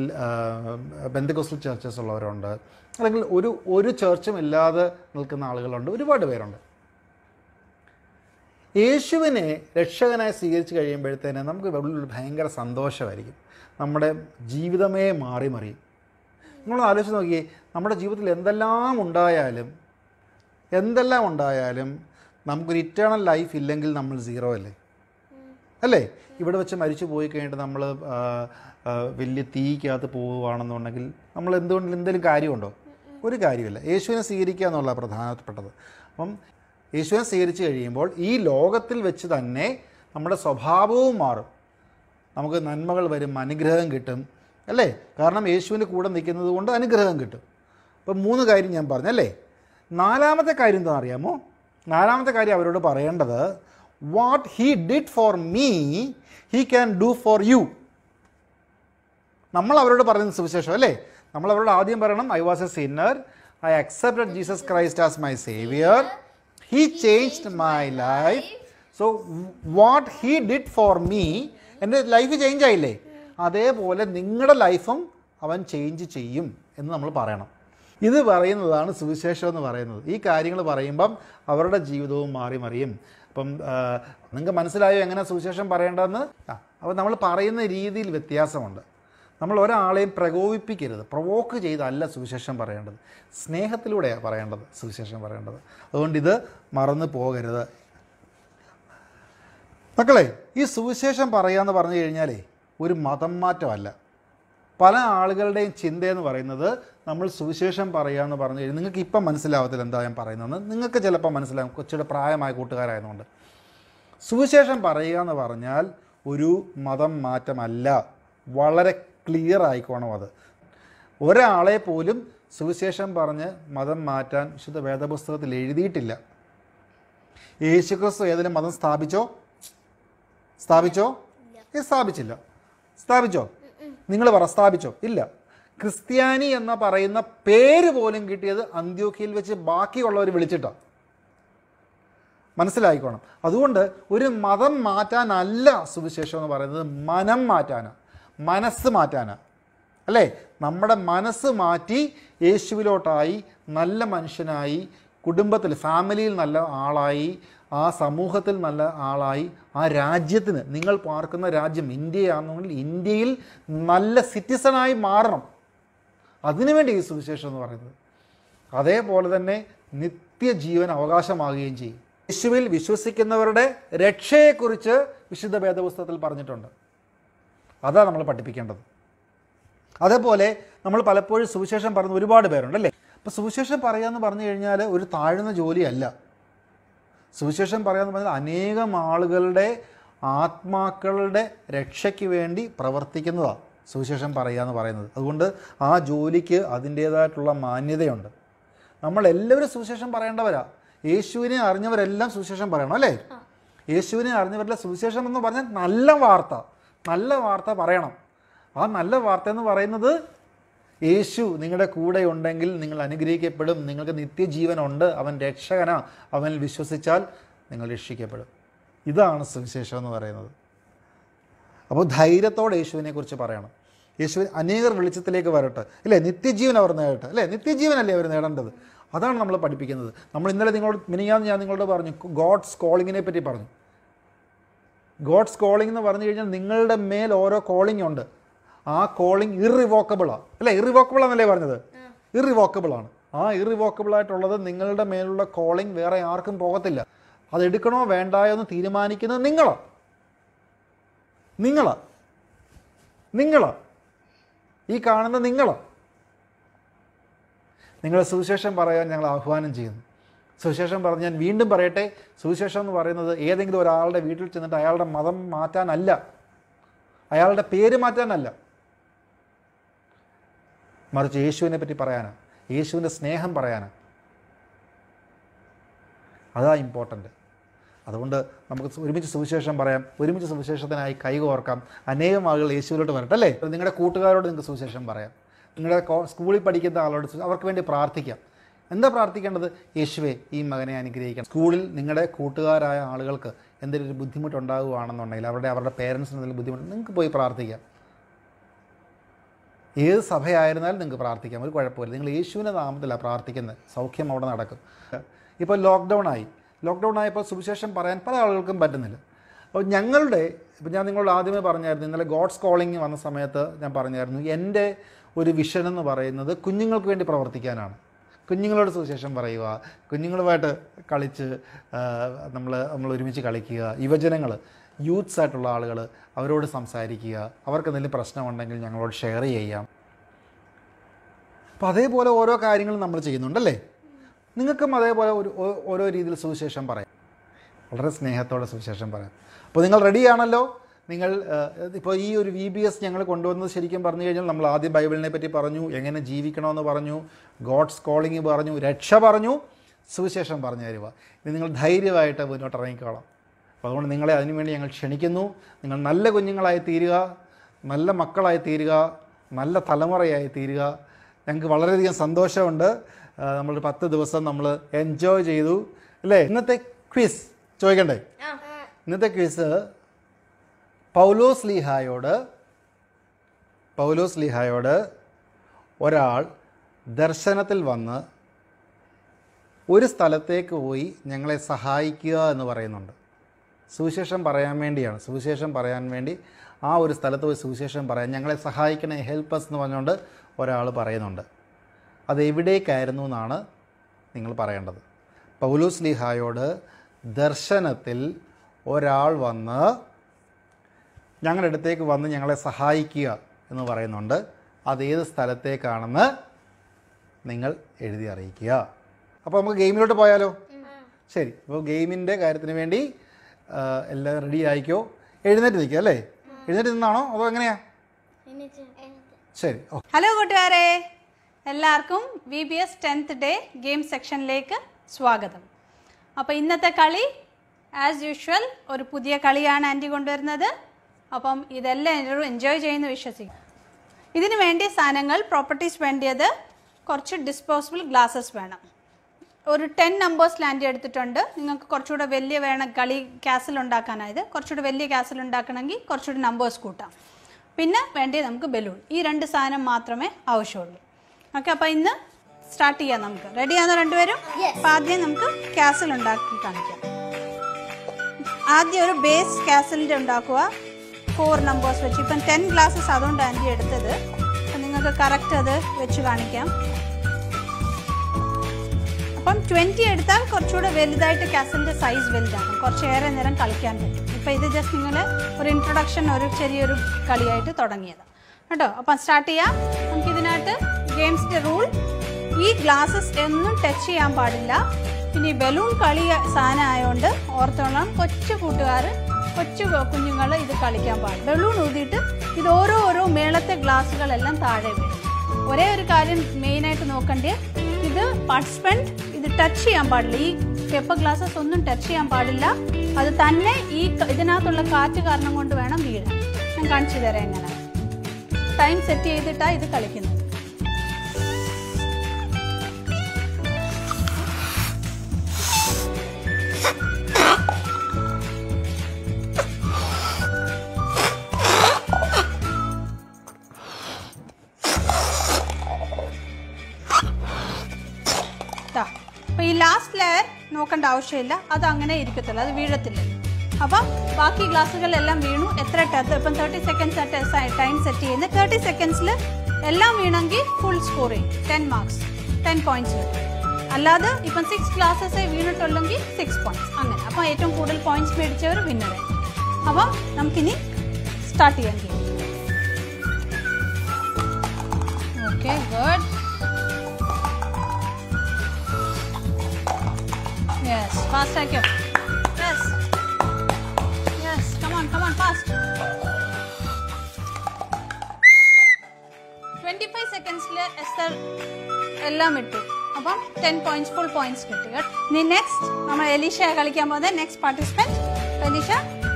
ബന്ധുക്കോസ്റ്റൽ ചർച്ചസ് ഉള്ളവരുണ്ട് അല്ലെങ്കിൽ ഒരു ഒരു ചർച്ചും ഇല്ലാതെ നിൽക്കുന്ന ആളുകളുണ്ട് ഒരുപാട് പേരുണ്ട് യേശുവിനെ രക്ഷകനായി സ്വീകരിച്ച് കഴിയുമ്പോഴത്തേനെ നമുക്ക് ഭയങ്കര സന്തോഷമായിരിക്കും നമ്മുടെ ജീവിതമേ മാറി മറിയും നിങ്ങൾ ആലോചിച്ച് നോക്കിയേ നമ്മുടെ ജീവിതത്തിൽ എന്തെല്ലാം ഉണ്ടായാലും എന്തെല്ലാം ഉണ്ടായാലും നമുക്കൊരു ഇറ്റേണൽ ലൈഫ് ഇല്ലെങ്കിൽ നമ്മൾ സീറോ അല്ലേ അല്ലേ ഇവിടെ വെച്ച് മരിച്ചു പോയി കഴിഞ്ഞിട്ട് നമ്മൾ വലിയ തീക്കകത്ത് പോവുകയാണെന്നുണ്ടെങ്കിൽ നമ്മൾ എന്തുകൊണ്ട് എന്തെങ്കിലും കാര്യമുണ്ടോ ഒരു കാര്യമില്ല യേശുവിനെ സ്വീകരിക്കുക എന്നുള്ള പ്രധാനപ്പെട്ടത് അപ്പം യേശുവിനെ സ്വീകരിച്ചു കഴിയുമ്പോൾ ഈ ലോകത്തിൽ വെച്ച് തന്നെ നമ്മുടെ സ്വഭാവവും മാറും നമുക്ക് നന്മകൾ വരും അനുഗ്രഹം കിട്ടും അല്ലേ കാരണം യേശുവിൻ്റെ കൂടെ നിൽക്കുന്നത് കൊണ്ട് അനുഗ്രഹം കിട്ടും അപ്പം മൂന്ന് കാര്യം ഞാൻ പറഞ്ഞല്ലേ നാലാമത്തെ കാര്യം എന്താണെന്ന് അറിയാമോ നാലാമത്തെ കാര്യം അവരോട് പറയേണ്ടത് what he did for me he can do for you നമ്മൾ അവരോട് പറയുന്ന സുവിശേഷം അല്ലേ നമ്മൾ അവരോട് ആദ്യം പറയണം I was a sinner I accepted Jesus Christ as my saviour he changed my life so what he did for me എൻ്റെ ലൈഫ് ചേഞ്ച് ആയില്ലേ അതേപോലെ നിങ്ങളുടെ ലൈഫും അവൻ ചേഞ്ച് ചെയ്യും എന്ന് നമ്മൾ പറയണം ഇത് പറയുന്നതാണ് സുവിശേഷം എന്ന് പറയുന്നത് ഈ കാര്യങ്ങൾ പറയുമ്പം അവരുടെ ജീവിതവും മാറി മറിയും അപ്പം നിങ്ങൾക്ക് മനസ്സിലായോ എങ്ങനെ സുവിശേഷം പറയേണ്ടതെന്ന് ആ അപ്പോൾ നമ്മൾ പറയുന്ന രീതിയിൽ വ്യത്യാസമുണ്ട് നമ്മൾ ഒരാളെയും പ്രകോപിപ്പിക്കരുത് പ്രവോക്ക് ചെയ്തല്ല സുവിശേഷം പറയേണ്ടത് സ്നേഹത്തിലൂടെയാണ് പറയേണ്ടത് സുവിശേഷം പറയേണ്ടത് അതുകൊണ്ട് ഇത് മറന്നു പോകരുത് മക്കളെ ഈ സുവിശേഷം പറയുക എന്ന് പറഞ്ഞു കഴിഞ്ഞാലേ ഒരു മതം മാറ്റമല്ല പല ആളുകളുടെയും ചിന്ത എന്ന് പറയുന്നത് നമ്മൾ സുവിശേഷം പറയുക എന്ന് പറഞ്ഞു കഴിഞ്ഞാൽ നിങ്ങൾക്ക് ഇപ്പം മനസ്സിലാവത്തില്ല എന്താ ഞാൻ പറയുന്നതെന്ന് നിങ്ങൾക്ക് ചിലപ്പോൾ മനസ്സിലാകും കൊച്ചിയുടെ പ്രായമായ കൂട്ടുകാരായതുകൊണ്ട് സുവിശേഷം പറയുക എന്ന് പറഞ്ഞാൽ ഒരു മതം മാറ്റമല്ല വളരെ ക്ലിയർ ആയിക്കോണം അത് ഒരാളെ പോലും സുവിശേഷം പറഞ്ഞ് മതം മാറ്റാൻ വിശുദ്ധ വേദപുസ്തകത്തിൽ എഴുതിയിട്ടില്ല യേശുക്രിസ്തു ഏതെങ്കിലും മതം സ്ഥാപിച്ചോ സ്ഥാപിച്ചോ സ്ഥാപിച്ചില്ല സ്ഥാപിച്ചോ നിങ്ങൾ പ്രസ്താപിച്ചോ ഇല്ല ക്രിസ്ത്യാനി എന്ന പറയുന്ന പേര് പോലും കിട്ടിയത് അന്ത്യോഖ്യയിൽ വെച്ച് ബാക്കിയുള്ളവർ വിളിച്ചിട്ടാണ് മനസ്സിലായിക്കോണം അതുകൊണ്ട് ഒരു മതം മാറ്റാനല്ല സുവിശേഷം എന്ന് പറയുന്നത് മനം മാറ്റാനാണ് മനസ്സ് മാറ്റാനാണ് അല്ലേ നമ്മുടെ മനസ്സ് മാറ്റി യേശുവിലോട്ടായി നല്ല മനുഷ്യനായി കുടുംബത്തിൽ ഫാമിലിയിൽ നല്ല ആളായി ആ സമൂഹത്തിൽ നല്ല ആളായി ആ രാജ്യത്തിന് നിങ്ങൾ പാർക്കുന്ന രാജ്യം ഇന്ത്യയാണെന്നുണ്ടെങ്കിൽ ഇന്ത്യയിൽ നല്ല സിറ്റിസണായി മാറണം അതിനുവേണ്ടി ഈ സുവിശേഷം എന്ന് പറയുന്നത് അതേപോലെ തന്നെ നിത്യജീവൻ അവകാശമാകുകയും ചെയ്യും യേശുവിൽ വിശ്വസിക്കുന്നവരുടെ രക്ഷയെക്കുറിച്ച് വിശുദ്ധ വേദപുസ്തകത്തിൽ പറഞ്ഞിട്ടുണ്ട് അതാണ് നമ്മൾ പഠിപ്പിക്കേണ്ടത് അതേപോലെ നമ്മൾ പലപ്പോഴും സുവിശേഷം പറയുന്ന ഒരുപാട് പേരുണ്ട് അല്ലേ അപ്പോൾ സുവിശേഷം പറയുക എന്ന് പറഞ്ഞു കഴിഞ്ഞാൽ ഒരു താഴ്ന്ന ജോലിയല്ല സുവിശേഷം പറയാന്ന് പറഞ്ഞാൽ അനേകം ആളുകളുടെ ആത്മാക്കളുടെ രക്ഷയ്ക്ക് വേണ്ടി പ്രവർത്തിക്കുന്നതാണ് സുവിശേഷം പറയുക എന്ന് പറയുന്നത് അതുകൊണ്ട് ആ ജോലിക്ക് അതിൻ്റേതായിട്ടുള്ള മാന്യതയുണ്ട് നമ്മളെല്ലാവരും സുവിശേഷം പറയേണ്ടവരാ യേശുവിനെ അറിഞ്ഞവരെല്ലാം സുവിശേഷം പറയണം അല്ലേ യേശുവിനെ അറിഞ്ഞവരെല്ലാം സുവിശേഷം എന്ന് പറഞ്ഞാൽ നല്ല വാർത്ത നല്ല വാർത്ത പറയണം ആ നല്ല വാർത്ത എന്ന് പറയുന്നത് യേശു നിങ്ങളുടെ കൂടെ ഉണ്ടെങ്കിൽ നിങ്ങൾ അനുഗ്രഹിക്കപ്പെടും നിങ്ങൾക്ക് നിത്യജീവനുണ്ട് അവൻ രക്ഷകനാ അവനിൽ വിശ്വസിച്ചാൽ നിങ്ങൾ രക്ഷിക്കപ്പെടും ഇതാണ് സുവിശേഷം എന്ന് പറയുന്നത് അപ്പോൾ ധൈര്യത്തോടെ യേശുവിനെക്കുറിച്ച് പറയണം യേശു അനേകർ വെളിച്ചത്തിലേക്ക് വരട്ടെ അല്ലേ നിത്യജീവൻ അവർ നേടട്ടെ അല്ലേ നിത്യജീവനല്ലേ അവർ നേടേണ്ടത് അതാണ് നമ്മൾ പഠിപ്പിക്കുന്നത് നമ്മൾ ഇന്നലെ നിങ്ങളോട് മിനിയാന്ന് ഞാൻ നിങ്ങളോട് പറഞ്ഞു ഗോഡ്സ് കോളിങ്ങിനെ പറ്റി പറഞ്ഞു ഗോഡ്സ് കോളിംഗ് എന്ന് പറഞ്ഞു കഴിഞ്ഞാൽ നിങ്ങളുടെ മേൽ ഓരോ കോളിംഗ് ഉണ്ട് ആ കോളിംഗ് ഇറിവോക്കബിളാണ് അല്ലേ ഇറിവോക്കബിൾ ആണല്ലേ പറഞ്ഞത് ഇറിവോക്കബിളാണ് ആ ഇറിവോക്കബിൾ ആയിട്ടുള്ളത് നിങ്ങളുടെ മേലുള്ള കോളിംഗ് വേറെ ആർക്കും പോകത്തില്ല അത് എടുക്കണോ വേണ്ടായോ എന്ന് തീരുമാനിക്കുന്നത് നിങ്ങളാണ് നിങ്ങളാണ് നിങ്ങളാണ് ഈ കാണുന്ന നിങ്ങളാണ് നിങ്ങളെ സുവിശേഷം പറയാൻ ഞങ്ങൾ ആഹ്വാനം ചെയ്യുന്നു സുവിശേഷം പറഞ്ഞ് ഞാൻ വീണ്ടും പറയട്ടെ സുവിശേഷം എന്ന് പറയുന്നത് ഏതെങ്കിലും ഒരാളുടെ വീട്ടിൽ ചെന്നിട്ട് അയാളുടെ മതം മാറ്റാനല്ല അയാളുടെ പേര് മാറ്റാനല്ല മറിച്ച് യേശുവിനെ പറ്റി പറയാനാണ് യേശുവിൻ്റെ സ്നേഹം പറയാനാണ് അതാ ഇമ്പോർട്ടൻറ്റ് അതുകൊണ്ട് നമുക്ക് ഒരുമിച്ച് സുവിശേഷം പറയാം ഒരുമിച്ച് സുവിശേഷത്തിനായി കൈകോർക്കാം അനേകം ആളുകൾ യേശുവിലോട്ട് വരട്ടെ അല്ലേ നിങ്ങളുടെ കൂട്ടുകാരോട് നിങ്ങൾക്ക് സുവിശേഷം പറയാം നിങ്ങളുടെ സ്കൂളിൽ പഠിക്കുന്ന ആളോട് അവർക്ക് വേണ്ടി പ്രാർത്ഥിക്കാം എന്താ പ്രാർത്ഥിക്കേണ്ടത് യേശുവെ ഈ മകനെ അനുഗ്രഹിക്കണം സ്കൂളിൽ നിങ്ങളുടെ കൂട്ടുകാരായ ആളുകൾക്ക് എന്തെങ്കിലും ഒരു ബുദ്ധിമുട്ടുണ്ടാകുകയാണെന്നുണ്ടെങ്കിൽ അവരുടെ അവരുടെ പേരൻസിന് എന്തെങ്കിലും ബുദ്ധിമുട്ട് നിങ്ങൾക്ക് പോയി പ്രാർത്ഥിക്കാം ഏത് സഭയായിരുന്നാലും നിങ്ങൾക്ക് പ്രാർത്ഥിക്കാം ഒരു കുഴപ്പമില്ല നിങ്ങൾ യേശുവിൻ്റെ നാമത്തിലാണ് പ്രാർത്ഥിക്കുന്നത് സൗഖ്യം അവിടെ നടക്കും ഇപ്പോൾ ലോക്ക്ഡൗൺ ആയി ലോക്ക്ഡൗൺ ആയപ്പോൾ സുവിശേഷം പറയാൻ പല ആളുകൾക്കും പറ്റുന്നില്ല അപ്പോൾ ഞങ്ങളുടെ ഇപ്പോൾ ഞാൻ നിങ്ങളോട് ആദ്യമേ പറഞ്ഞായിരുന്നു ഇന്നലെ ഗോഡ്സ് കോളിംഗ് വന്ന സമയത്ത് ഞാൻ പറഞ്ഞായിരുന്നു എൻ്റെ ഒരു വിഷൻ എന്ന് പറയുന്നത് കുഞ്ഞുങ്ങൾക്ക് വേണ്ടി പ്രവർത്തിക്കാനാണ് കുഞ്ഞുങ്ങളോട് സുവിശേഷം പറയുക കുഞ്ഞുങ്ങളുമായിട്ട് കളിച്ച് നമ്മൾ നമ്മൾ ഒരുമിച്ച് കളിക്കുക യുവജനങ്ങൾ യൂത്ത്സ് ആയിട്ടുള്ള ആളുകൾ അവരോട് സംസാരിക്കുക അവർക്ക് എന്തെങ്കിലും പ്രശ്നമുണ്ടെങ്കിൽ ഞങ്ങളോട് ഷെയർ ചെയ്യാം അപ്പോൾ അതേപോലെ ഓരോ കാര്യങ്ങളും നമ്മൾ ചെയ്യുന്നുണ്ടല്ലേ നിങ്ങൾക്കും അതേപോലെ ഒരു ഓരോ രീതിയിൽ സുവിശേഷം പറയാം വളരെ സ്നേഹത്തോടെ സുവിശേഷം പറയാം അപ്പോൾ നിങ്ങൾ റെഡിയാണല്ലോ നിങ്ങൾ ഇപ്പോൾ ഈ ഒരു വി ബി എസ് ഞങ്ങൾ കൊണ്ടുവന്നത് ശരിക്കും പറഞ്ഞു കഴിഞ്ഞാൽ നമ്മൾ ആദ്യം ബൈബിളിനെ പറ്റി പറഞ്ഞു എങ്ങനെ ജീവിക്കണമെന്ന് പറഞ്ഞു ഗോഡ്സ് കോളിംഗ് പറഞ്ഞു രക്ഷ പറഞ്ഞു സുവിശേഷം പറഞ്ഞു തരിക ഇത് നിങ്ങൾ ധൈര്യമായിട്ട് മുന്നോട്ട് ഇറങ്ങിക്കോളാം അപ്പോൾ അതുകൊണ്ട് നിങ്ങളെ അതിനുവേണ്ടി ഞങ്ങൾ ക്ഷണിക്കുന്നു നിങ്ങൾ നല്ല കുഞ്ഞുങ്ങളായി തീരുക നല്ല മക്കളായി തീരുക നല്ല തലമുറയായി തീരുക ഞങ്ങൾക്ക് വളരെയധികം സന്തോഷമുണ്ട് നമ്മൾ പത്ത് ദിവസം നമ്മൾ എൻജോയ് ചെയ്തു അല്ലേ ഇന്നത്തെ ക്വിസ് ചോദിക്കണ്ടേ ഇന്നത്തെ ക്വിസ് പൗലോസ് ലീഹായോട് പൗലോസ് ലീഹായോട് ഒരാൾ ദർശനത്തിൽ വന്ന് ഒരു സ്ഥലത്തേക്ക് പോയി ഞങ്ങളെ സഹായിക്കുക എന്ന് പറയുന്നുണ്ട് സുവിശേഷം പറയാൻ വേണ്ടിയാണ് സുവിശേഷം പറയാൻ വേണ്ടി ആ ഒരു സ്ഥലത്ത് പോയി സുവിശേഷം പറയാൻ ഞങ്ങളെ സഹായിക്കണേ ഹെൽപ്പ് അസ് എന്ന് പറഞ്ഞുകൊണ്ട് ഒരാൾ പറയുന്നുണ്ട് അത് എവിടേക്കായിരുന്നു എന്നാണ് നിങ്ങൾ പറയേണ്ടത് പൗലൂസ് ലിഹായോട് ദർശനത്തിൽ ഒരാൾ വന്ന് ഞങ്ങളുടെ അടുത്തേക്ക് വന്ന് ഞങ്ങളെ സഹായിക്കുക എന്ന് പറയുന്നുണ്ട് അത് ഏത് സ്ഥലത്തേക്കാണെന്ന് നിങ്ങൾ എഴുതി അറിയിക്കുക അപ്പോൾ നമുക്ക് ഗെയിമിലോട്ട് പോയാലോ ശരി അപ്പോൾ ഗെയിമിൻ്റെ കാര്യത്തിന് വേണ്ടി എല്ലാം റെഡി ആയിക്കോ എഴുന്നേറ്റ് നിൽക്കുക അല്ലേ എഴുന്നേറ്റ് നിന്നാണോ അതോ എങ്ങനെയാ ശരി ഹലോ കൂട്ടുകാരെ എല്ലാവർക്കും V B S tenth day game സെക്ഷനിലേക്ക് സ്വാഗതം അപ്പോൾ ഇന്നത്തെ കളി ആസ് യൂഷ്വൽ ഒരു പുതിയ കളിയാണ് ആൻറ്റി കൊണ്ടുവരുന്നത് അപ്പം ഇതെല്ലാം എല്ലാവരും എൻജോയ് ചെയ്യുന്നു വിശ്വസിക്കും ഇതിനു വേണ്ടിയ സാധനങ്ങൾ പ്രോപ്പർട്ടീസ് വേണ്ടിയത് കുറച്ച് ഡിസ്പോസിബിൾ ഗ്ലാസസ് വേണം ഒരു ടെൻ നമ്പേഴ്സ് ലാൻഡ് എടുത്തിട്ടുണ്ട് നിങ്ങൾക്ക് കുറച്ചുകൂടെ വലിയ വേണം കളി ക്യാസിൽ ഉണ്ടാക്കാനായത് കുറച്ചുകൂടെ വലിയ ക്യാസിൽ ഉണ്ടാക്കണമെങ്കിൽ കുറച്ചുകൂടി നമ്പേഴ്സ് കൂട്ടാം പിന്നെ വേണ്ടത് നമുക്ക് ബലൂൺ ഈ രണ്ട് സാധനം മാത്രമേ ആവശ്യമുള്ളൂ ഓക്കെ അപ്പോൾ ഇന്ന് സ്റ്റാർട്ട് ചെയ്യാം നമുക്ക് റെഡിയാണോ രണ്ടുപേരും അപ്പോൾ ആദ്യം നമുക്ക് ക്യാസിൽ ഉണ്ടാക്കി കാണിക്കാം ആദ്യം ഒരു ബേസ് ക്യാസലിൻ്റെ ഉണ്ടാക്കുക ഫോർ നമ്പേഴ്സ് വെച്ച് ഇപ്പം ടെൻ ഗ്ലാസ്സസ് അതുകൊണ്ടാണ് എൻ്റെ എടുത്തത് അപ്പം നിങ്ങൾക്ക് കറക്റ്റ് അത് വെച്ച് കാണിക്കാം അപ്പം ട്വൻറ്റി എടുത്താൽ കുറച്ചുകൂടെ വലുതായിട്ട് കാസിൻ്റെ സൈസ് വലുതാണ് കുറച്ചേറെ നേരം കളിക്കാൻ പറ്റും ഇപ്പം ഇത് ജസ്റ്റ് നിങ്ങൾ ഒരു ഇൻട്രൊഡക്ഷൻ ഒരു ചെറിയൊരു കളിയായിട്ട് തുടങ്ങിയത് കേട്ടോ അപ്പം സ്റ്റാർട്ട് ചെയ്യാം നമുക്ക് ഇതിനകത്ത് ഗെയിംസിൻ്റെ റൂൾ ഈ ഗ്ലാസസ് എന്നും ടച്ച് ചെയ്യാൻ പാടില്ല പിന്നെ ബലൂൺ കളി സാധനം ആയതുകൊണ്ട് ഓർത്തോളം കൊച്ചു കൂട്ടുകാർ കൊച്ചു കുഞ്ഞുങ്ങൾ ഇത് കളിക്കാൻ പാടില്ല ബലൂൺ ഊതിയിട്ട് ഇത് ഓരോ ഓരോ മേളത്തെ ഗ്ലാസ്സുകളെല്ലാം താഴെ വരും ഒരേ ഒരു കാര്യം മെയിനായിട്ട് നോക്കേണ്ടത് ഇത് പാർട്ടിസിപ്പൻറ്റ് ഇത് ടച്ച് ചെയ്യാൻ പാടില്ല ഈ സ്റ്റെപ്പ് ഗ്ലാസസ് ഒന്നും ടച്ച് ചെയ്യാൻ പാടില്ല അത് തന്നെ ഈ ഇതിനകത്തുള്ള കാറ്റ് കാരണം കൊണ്ട് വേണം വീഴാൻ ഞാൻ കാണിച്ചു തരാം എങ്ങനെ ടൈം സെറ്റ് ചെയ്തിട്ടാണ് ഇത് കളിക്കുന്നത് ആവശ്യമില്ല അത് അങ്ങനെ ഇരിക്കത്തുള്ളൂ അത് വീഴത്തില്ല അപ്പം ബാക്കി ഗ്ലാസ്സുകളെല്ലാം വീണു എത്ര ഇപ്പം തേർട്ടി സെക്കൻഡ്സ് ടൈം സെറ്റ് ചെയ്യുന്നത് തേർട്ടി സെക്കൻഡ്സിൽ എല്ലാം വീണെങ്കിൽ full scoring ten marks ten points അല്ലാതെ ഇപ്പം സിക്സ് ഗ്ലാസ്സസ് വീണിട്ടുള്ളെങ്കിൽ സിക്സ് പോയിന്റ്സ് അങ്ങനെ അപ്പം ഏറ്റവും കൂടുതൽ പോയിന്റ്സ് മേടിച്ചവർ വിന്നറായി അപ്പം നമുക്കിനി സ്റ്റാർട്ട് ചെയ്യാൻ കഴിയും okay good Yes, fast like you. Yes. Yes, come on, come on, fast. 25 സെക്കൻഡ്സിൽ എസ്തർ എല്ലാം ഇട്ടു അപ്പം ടെൻ പോയിന്റ്സ് ഫുൾ പോയിന്റ്സ് കിട്ടി ഇനി നെക്സ്റ്റ് നമ്മൾ എലീഷ കളിക്കാൻ പോകുന്നത് next participant Elisha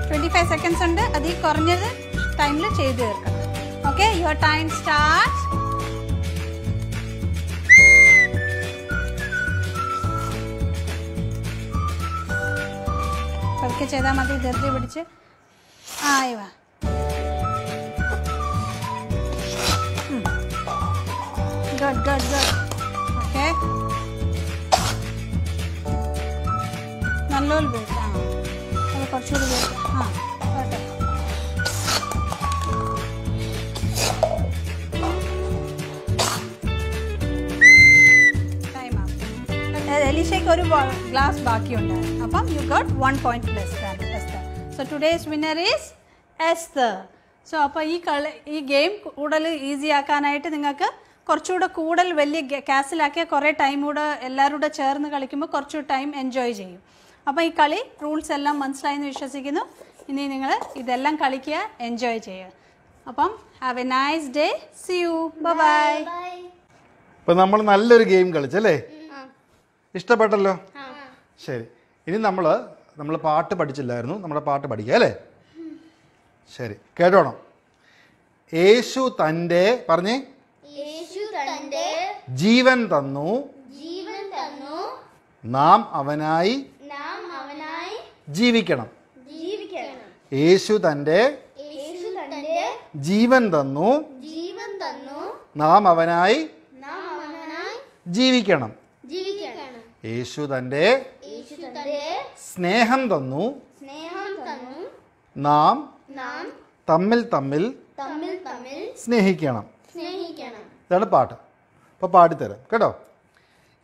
twenty five seconds ഉണ്ട് അതിൽ കുറഞ്ഞത് ടൈമിൽ ചെയ്തു തീർക്കണം ഓക്കെ യുവർ ടൈം സ്റ്റാർട്ട് ഒക്കെ ചെയ്താൽ മതി ധൃതി പിടിച്ച് ആയവാ ഗുഡ് ഗുഡ് ഗുഡ് ഓക്കെ നല്ലോൽ വീട്ടാ കുറച്ചുകൂടി വീട്ടാ ആ അപ്പോഴേക്ക് ഒരു ഗ്ലാസ് ബാക്കിയുണ്ട് അപ്പം you got one point so today's winner is S so അപ്പോൾ ഈ കളി ഈ ഗെയിം കൂടുതൽ ഈസി ആക്കാനായിട്ട് നിങ്ങൾക്ക് കുറച്ചുകൂടെ കൂടുതൽ വലിയ കാസിലാക്കിയ കുറേ ടൈം കൂടെ എല്ലാവരുടെ ചേർന്ന് കളിക്കുമ്പോൾ കുറച്ചുകൂടെ ടൈം എൻജോയ് ചെയ്യും അപ്പോൾ ഈ കളി റൂൾസ് എല്ലാം മനസ്സിലായെന്ന് വിശ്വസിക്കുന്നു ഇനി നിങ്ങൾ ഇതെല്ലാം കളിക്കുക എൻജോയ് ചെയ്യുക അപ്പം have a nice day see you bye bye ഇപ്പം നമ്മൾ നല്ലൊരു ഗെയിം കളിച്ചല്ലേ ഇഷ്ടപ്പെട്ടല്ലോ ശരി ഇനി നമ്മൾ നമ്മൾ പാട്ട് പഠിച്ചില്ലായിരുന്നു നമ്മുടെ പാട്ട് പഠിക്കുക അല്ലേ ശരി കേട്ടോണം യേശു തൻ്റെ പറഞ്ഞേ ജീവൻ തന്നു ജീവൻ തന്നു നാം അവനായി നാം അവനായി ജീവിക്കണം ജീവിക്കണം യേശു തൻ്റെ യേശു തൻ്റെ ജീവൻ തന്നു ജീവൻ തന്നു നാം അവനായി നാം അവനായി ജീവിക്കണം യേശു തൻ്റെ സ്നേഹം തന്നു നാം തമ്മിൽ തമ്മിൽ സ്നേഹിക്കണം ഇതാണ് പാട്ട് അപ്പൊ പാടിത്തരാം കേട്ടോ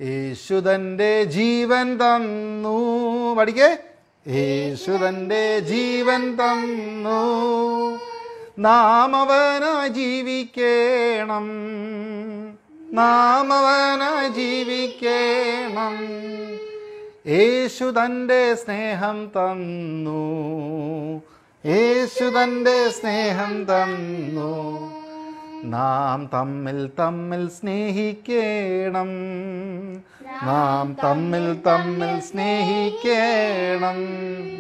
യേശു തൻ്റെ ജീവൻ തന്നു പഠിക്കേ യേശു തൻ്റെ ജീവൻ തന്നു നാം അവനായി ജീവിക്കണം നാമവന അവനായി ജീവിക്കേണം യേശു തൻ്റെ സ്നേഹം തന്നു യേശു തൻ്റെ സ്നേഹം തന്നു നാം തമ്മിൽ തമ്മിൽ സ്നേഹിക്കേണം നാം തമ്മിൽ തമ്മിൽ സ്നേഹിക്കേണം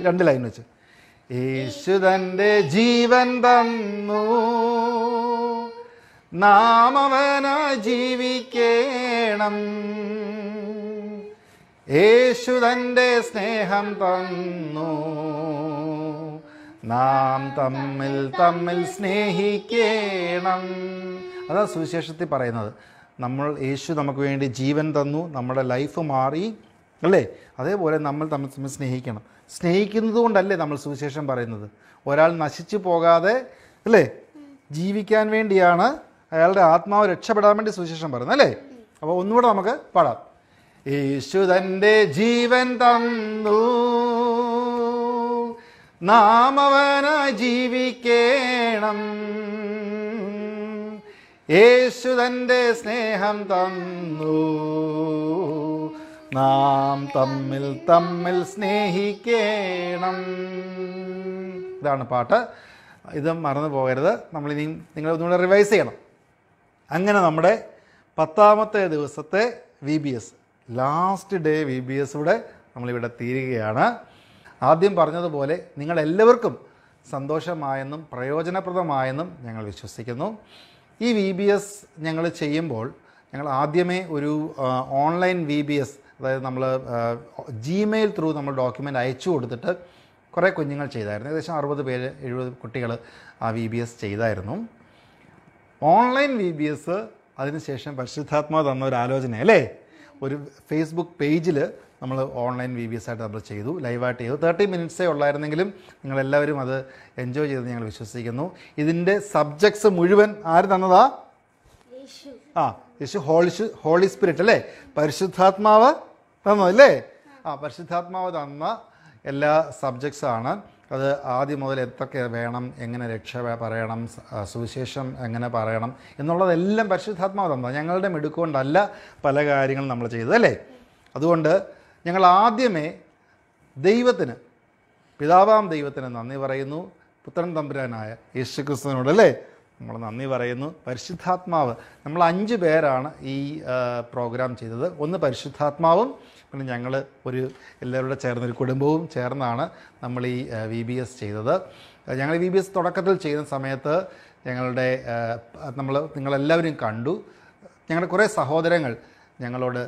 രണ്ട് ലൈൻ വെച്ച് യേശു തൻ്റെ ജീവൻ തന്നു നാം അവനായി ജീവിക്കേണം യേശു തൻ്റെ സ്നേഹം തന്നു നാം തമ്മിൽ തമ്മിൽ സ്നേഹിക്കണം അതാ സുവിശേഷത്തിൽ പറയുന്നത് നമ്മൾ യേശു നമുക്ക് വേണ്ടി ജീവൻ തന്നു നമ്മുടെ ലൈഫ് മാറി അല്ലേ അതേപോലെ നമ്മൾ തമ്മിൽ തമ്മിൽ സ്നേഹിക്കണം സ്നേഹിക്കുന്നത് കൊണ്ടല്ലേ നമ്മൾ സുവിശേഷം പറയുന്നത് ഒരാൾ നശിച്ചു പോകാതെ അല്ലേ ജീവിക്കാൻ വേണ്ടിയാണ് അയാളുടെ ആത്മാവ് രക്ഷപ്പെടാൻ വേണ്ടി സുവിശേഷം പറയുന്നത് അല്ലേ അപ്പോൾ ഒന്നുകൂടെ നമുക്ക് പാടാം യേശു തൻ്റെ ജീവൻ തന്നു നാമവന ജീവിക്കേണം യേശു തൻ്റെ സ്നേഹം തന്നു നാം തമ്മിൽ തമ്മിൽ സ്നേഹിക്കേണം ഇതാണ് പാട്ട് ഇത് മറന്നു പോകരുത് നമ്മളിനിയും നിങ്ങൾ ഒന്നുകൂടെ റിവൈസ് ചെയ്യണം അങ്ങനെ നമ്മുടെ പത്താമത്തെ ദിവസത്തെ V B S last day V B S ഇവിടെ നമ്മളിവിടെ തീരുകയാണ് ആദ്യം പറഞ്ഞതുപോലെ നിങ്ങളെല്ലാവർക്കും സന്തോഷമായെന്നും പ്രയോജനപ്രദമായെന്നും ഞങ്ങൾ വിശ്വസിക്കുന്നു ഈ വി ബി എസ് ഞങ്ങൾ ചെയ്യുമ്പോൾ ഞങ്ങൾ ആദ്യമേ ഒരു ഓൺലൈൻ വി ബി എസ് അതായത് നമ്മൾ ജിമെയിൽ ത്രൂ നമ്മൾ ഡോക്യുമെൻ്റ് അയച്ചു കൊടുത്തിട്ട് കുറേ കുഞ്ഞുങ്ങൾ ചെയ്തായിരുന്നു ഏകദേശം അറുപത് പേര് എഴുപത് കുട്ടികൾ ആ വി ബി എസ് ചെയ്തായിരുന്നു ഓൺലൈൻ വി ബി എസ് അതിനുശേഷം പരിശുദ്ധാത്മാവ് തന്ന ഒരു ആലോചന അല്ലേ ഒരു ഫേസ്ബുക്ക് പേജിൽ നമ്മൾ ഓൺലൈൻ വി ബി എസ് ആയിട്ട് നമ്മൾ ചെയ്തു ലൈവായിട്ട് ചെയ്തു തേർട്ടി മിനിറ്റ്സേ ഉള്ളായിരുന്നെങ്കിലും നിങ്ങളെല്ലാവരും അത് എൻജോയ് ചെയ്ത് ഞങ്ങൾ വിശ്വസിക്കുന്നു ഇതിൻ്റെ സബ്ജക്ട്സ് മുഴുവൻ ആര് തന്നതാ ആ യേശു ഹോളിഷു ഹോളി സ്പിരിറ്റ് അല്ലേ പരിശുദ്ധാത്മാവ് തന്നു അല്ലേ ആ പരിശുദ്ധാത്മാവ് തന്ന എല്ലാ സബ്ജക്ട്സാണ് അത് ആദ്യം മുതൽ എന്തൊക്കെ വേണം എങ്ങനെ രക്ഷ പറയണം സുവിശേഷം എങ്ങനെ പറയണം എന്നുള്ളതെല്ലാം പരിശുദ്ധാത്മാവ് തന്നെ ഞങ്ങളുടെ മിടുക്കുകൊണ്ടല്ല പല കാര്യങ്ങളും നമ്മൾ ചെയ്തത് അല്ലേ അതുകൊണ്ട് ഞങ്ങൾ ആദ്യമേ ദൈവത്തിന് പിതാവാം ദൈവത്തിന് നന്ദി പറയുന്നു പുത്രൻ തമ്പുരാനായ യേശുക്രിസ്തുവിനോട് അല്ലേ നമ്മൾ നന്ദി പറയുന്നു പരിശുദ്ധാത്മാവ് നമ്മൾ അഞ്ച് പേരാണ് ഈ പ്രോഗ്രാം ചെയ്തത് ഒന്ന് പരിശുദ്ധാത്മാവും പിന്നെ ഞങ്ങൾ ഒരു എല്ലാവരുടെ ഒരു കുടുംബവും ചേർന്നാണ് നമ്മൾ ഈ വി ബി എസ് ചെയ്തത് ഞങ്ങൾ വി ബി എസ് തുടക്കത്തിൽ ചെയ്യുന്ന സമയത്ത് ഞങ്ങളുടെ നമ്മൾ നിങ്ങളെല്ലാവരും കണ്ടു ഞങ്ങളുടെ കുറേ സഹോദരങ്ങൾ ഞങ്ങളോട്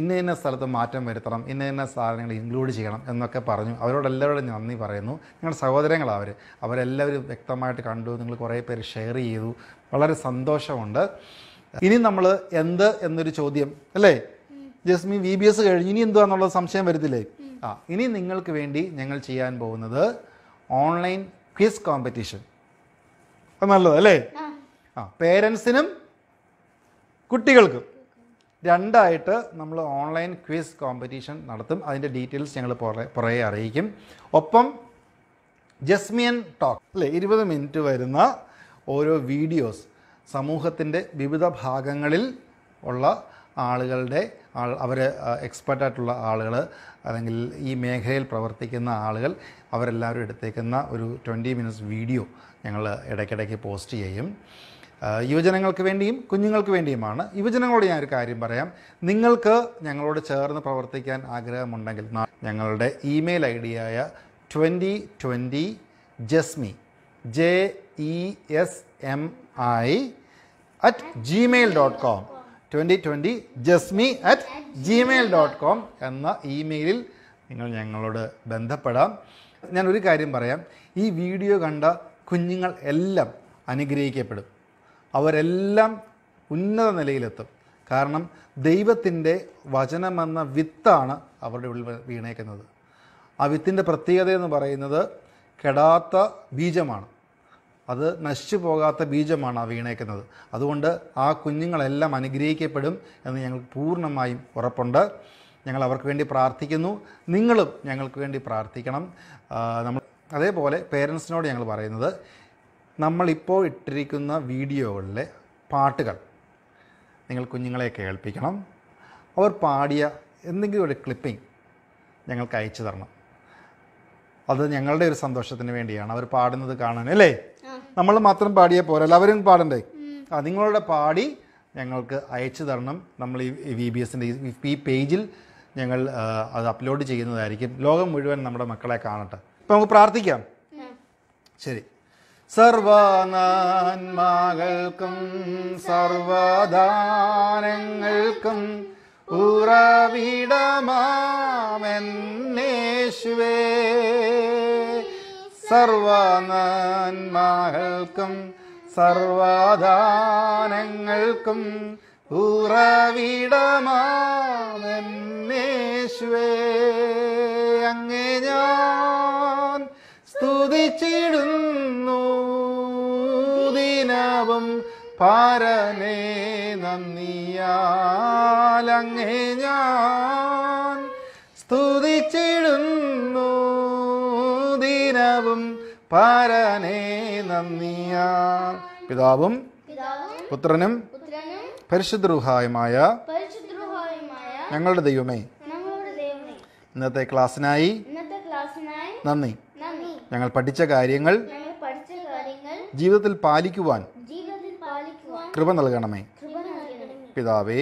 ഇന്ന ഇന്ന സ്ഥലത്ത് മാറ്റം വരുത്തണം ഇന്ന ഇന്ന സാധനങ്ങൾ ഇൻക്ലൂഡ് ചെയ്യണം എന്നൊക്കെ പറഞ്ഞു അവരോടെല്ലാവരോടും നന്ദി പറയുന്നു ഞങ്ങളുടെ സഹോദരങ്ങളാണ് അവർ അവരെല്ലാവരും വ്യക്തമായിട്ട് കണ്ടു നിങ്ങൾ കുറേ പേര് ഷെയർ ചെയ്തു വളരെ സന്തോഷമുണ്ട് ഇനി നമ്മൾ എന്ത് എന്നൊരു ചോദ്യം അല്ലേ ജസ്മി വി ബി എസ് കഴിഞ്ഞു ഇനി എന്തുവാന്നുള്ള സംശയം വരത്തില്ലേ ആ ഇനി നിങ്ങൾക്ക് വേണ്ടി ഞങ്ങൾ ചെയ്യാൻ പോകുന്നത് ഓൺലൈൻ ക്വിസ് കോമ്പറ്റീഷൻ നല്ലത് അല്ലേ ആ പേരൻസിനും കുട്ടികൾക്കും രണ്ടായിട്ട് നമ്മൾ ഓൺലൈൻ ക്വിസ് കോമ്പറ്റീഷൻ നടത്തും അതിൻ്റെ ഡീറ്റെയിൽസ് ഞങ്ങൾ പുറകെ അറിയിക്കും ഒപ്പം ജസ്മിയൻ ടോക്ക് അല്ലേ ഇരുപത് മിനിറ്റ് വരുന്ന ഓരോ വീഡിയോസ് സമൂഹത്തിൻ്റെ വിവിധ ഭാഗങ്ങളിൽ ഉള്ള ആളുകളുടെ ആൾ അവർ എക്സ്പെർട്ടായിട്ടുള്ള ആളുകൾ അല്ലെങ്കിൽ ഈ മേഖലയിൽ പ്രവർത്തിക്കുന്ന ആളുകൾ അവരെല്ലാവരും എടുത്തേക്കുന്ന ഒരു ട്വൻറ്റി മിനിറ്റ്സ് വീഡിയോ ഞങ്ങൾ ഇടയ്ക്കിടയ്ക്ക് പോസ്റ്റ് ചെയ്യും യുവജനങ്ങൾക്ക് വേണ്ടിയും കുഞ്ഞുങ്ങൾക്ക് വേണ്ടിയുമാണ് യുവജനങ്ങളോട് ഞാനൊരു കാര്യം പറയാം നിങ്ങൾക്ക് ഞങ്ങളോട് ചേർന്ന് പ്രവർത്തിക്കാൻ ആഗ്രഹമുണ്ടെങ്കിൽ ഞങ്ങളുടെ ഇമെയിൽ ഐ ഡിയായ twenty twenty Jasmi J E S M I at Gmail dot com twenty twenty Jasmi at Gmail dot com എന്ന ഇമെയിലിൽ നിങ്ങൾ ഞങ്ങളോട് ബന്ധപ്പെടാം ഞാനൊരു കാര്യം പറയാം ഈ വീഡിയോ കണ്ട കുഞ്ഞുങ്ങൾ എല്ലാം അനുഗ്രഹിക്കപ്പെടും അവരെല്ലാം ഉന്നത നിലയിലെത്തും കാരണം ദൈവത്തിൻ്റെ വചനമെന്ന വിത്താണ് അവരുടെ ഉള്ളിൽ വീണേക്കുന്നത് ആ വിത്തിൻ്റെ പ്രത്യേകത എന്ന് പറയുന്നത് കെടാത്ത ബീജമാണ് അത് നശിച്ചു പോകാത്ത ബീജമാണ് ആ വീണേക്കുന്നത് അതുകൊണ്ട് ആ കുഞ്ഞുങ്ങളെല്ലാം അനുഗ്രഹിക്കപ്പെടും എന്ന് ഞങ്ങൾ പൂർണ്ണമായും ഉറപ്പുണ്ട് ഞങ്ങൾ അവർക്ക് വേണ്ടി പ്രാർത്ഥിക്കുന്നു നിങ്ങളും ഞങ്ങൾക്ക് വേണ്ടി പ്രാർത്ഥിക്കണം നമ്മൾ അതേപോലെ പേരൻസിനോട് ഞങ്ങൾ പറയുന്നത് നമ്മളിപ്പോൾ ഇട്ടിരിക്കുന്ന വീഡിയോകളിലെ പാട്ടുകൾ നിങ്ങൾ കുഞ്ഞുങ്ങളെ കേൾപ്പിക്കണം അവർ പാടിയ എന്തെങ്കിലും ഒരു ക്ലിപ്പിംഗ് ഞങ്ങൾക്ക് അയച്ചു തരണം അത് ഞങ്ങളുടെ ഒരു സന്തോഷത്തിന് വേണ്ടിയാണ് അവർ പാടുന്നത് കാണാൻ അല്ലേ നമ്മൾ മാത്രം പാടിയേ പോരാ എല്ലാവരും പാടണ്ടേ ആ നിങ്ങളുടെ പാടി ഞങ്ങൾക്ക് അയച്ചു തരണം നമ്മൾ ഈ വി ബി എസിൻ്റെ ഈ പേജിൽ ഞങ്ങൾ അത് അപ്ലോഡ് ചെയ്യുന്നതായിരിക്കും ലോകം മുഴുവൻ നമ്മുടെ മക്കളെ കാണട്ടെ ഇപ്പം നമുക്ക് പ്രാർത്ഥിക്കാം ശരി സർവനാന്മാകൾക്കും സർവദാനങ്ങൾക്കും ഉറവിടമാമെന്നേശുവേ സർവാനന്മാകൾക്കും സർവാദാനങ്ങൾക്കും ഉറവിടമാനേശ്വേ അങ്ങേ ഞാൻ സ്തുതിച്ചിടുന്നു ദിനവും പരനേ നന്ദിയാലങ്ങേ ഞാൻ സ്തുതിച്ചിടുന്നു പിതാവും പാരനേ നന്ദിയാ പിതാവും പുത്രനും പരിശുദ്രൂഹായുമായ ഞങ്ങളുടെ ദൈവമേ ഇന്നത്തെ ക്ലാസ്സിനായി നന്ദി ഞങ്ങൾ പഠിച്ച കാര്യങ്ങൾ ജീവിതത്തിൽ പാലിക്കുവാൻ കൃപ നൽകണമേ പിതാവേ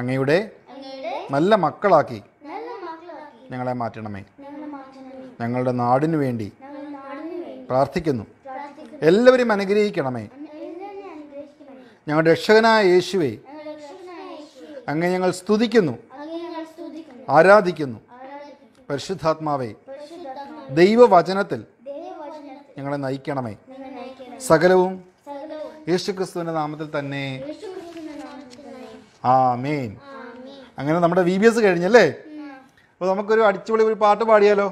അങ്ങയുടെ നല്ല മക്കളാക്കി ഞങ്ങളെ മാറ്റണമേ ഞങ്ങളുടെ നാടിനു വേണ്ടി പ്രാർത്ഥിക്കുന്നു എല്ലാവരും അനുഗ്രഹിക്കണമേ ഞങ്ങളുടെ രക്ഷകനായ യേശുവെ അങ്ങ് ഞങ്ങൾ സ്തുതിക്കുന്നു ആരാധിക്കുന്നു പരിശുദ്ധാത്മാവെ ദൈവവചനത്തിൽ ഞങ്ങളെ നയിക്കണമേ സകലവും യേശുക്രിസ്തുവിൻ്റെ നാമത്തിൽ തന്നെ ആ മെയിൻ അങ്ങനെ നമ്മുടെ വി ബി എസ് കഴിഞ്ഞല്ലേ അപ്പോൾ നമുക്കൊരു അടിച്ചുപൊളി ഒരു പാട്ട് പാടിയാലോ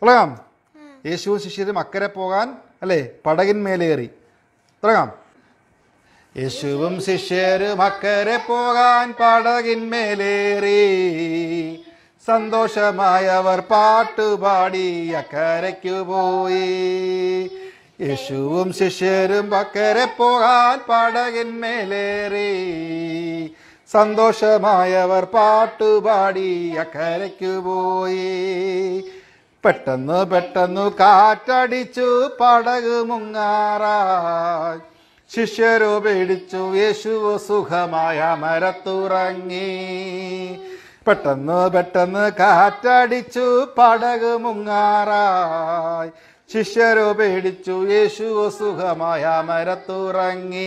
തുടങ്ങാം യേശുവും ശിഷ്യരും അക്കരെ പോകാൻ അല്ലേ പടകിന്മേലേറി തുടങ്ങാം യേശുവും ശിഷ്യരും അക്കരെ പോകാൻ പടകിന്മേലേറി സന്തോഷമായവർ പാട്ടുപാടി അക്കരയ്ക്കു പോയി യേശുവും ശിഷ്യരും അക്കരെ പോകാൻ പടകിന്മേലേറി സന്തോഷമായവർ പാട്ടുപാടി അക്കരയ്ക്കു പോയി പെട്ടെന്ന് പെട്ടെന്നു കാറ്റടിച്ചു പടക് മുങ്ങാറായി ശിഷ്യരോ പേടിച്ചു യേശു സുഖമായ മരത്തുറങ്ങി പെട്ടെന്ന് പെട്ടെന്ന് കാറ്റടിച്ചു പടക് മുങ്ങാറായി ശിഷ്യരോ പേടിച്ചു യേശു സുഖമായ മരത്തുറങ്ങി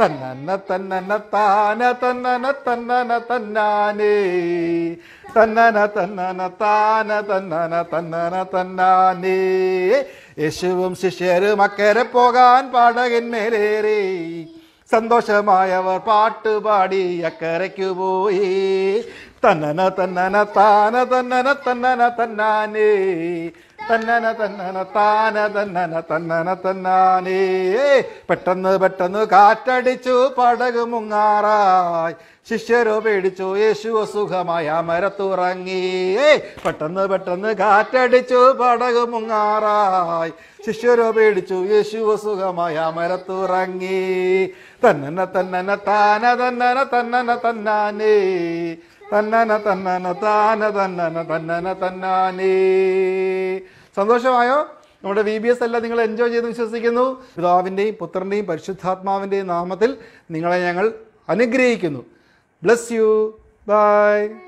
തന്നന്ന തന്നന താന തന്നന തന്നന തന്നാനേ തന്നന തന്നന താന തന്നന തന്നന തന്നാനേ യേശുവും ശിഷ്യരും അക്കരെ പോകാൻ പാടകന്മേലേറി സന്തോഷമായവർ പാട്ടുപാടി അക്കരയ്ക്കു പോയി തന്നന തന്നന താന തന്നന തന്നന തന്നാനേ തന്നന തന്നന താന തന്നന തന്നന തന്നാനേ പെട്ടെന്ന് പെട്ടെന്ന് കാറ്റടിച്ചു പടക് മുങ്ങാറായി ശിഷ്യരോ പേടിച്ചു യേശു അസുഖമായ മരത്തുറങ്ങി പെട്ടെന്ന് പെട്ടെന്ന് കാറ്റടിച്ചു പടക് മുങ്ങാറായി ശിഷ്യരോ പേടിച്ചു യേശു അസുഖമായ മരത്തുറങ്ങി തന്നന തന്നന താന തന്നന തന്നന തന്നാനേ തന്നന തന്നന താന തന്നന തന്നന തന്നാനേ സന്തോഷമായോ നമ്മുടെ വി ബി എസ് എല്ലാം നിങ്ങൾ എൻജോയ് ചെയ്ത് വിശ്വസിക്കുന്നു പിതാവിൻ്റെയും പുത്രൻ്റെയും പരിശുദ്ധാത്മാവിൻ്റെയും നാമത്തിൽ നിങ്ങളെ ഞങ്ങൾ അനുഗ്രഹിക്കുന്നു ബ്ലസ് യു ബൈ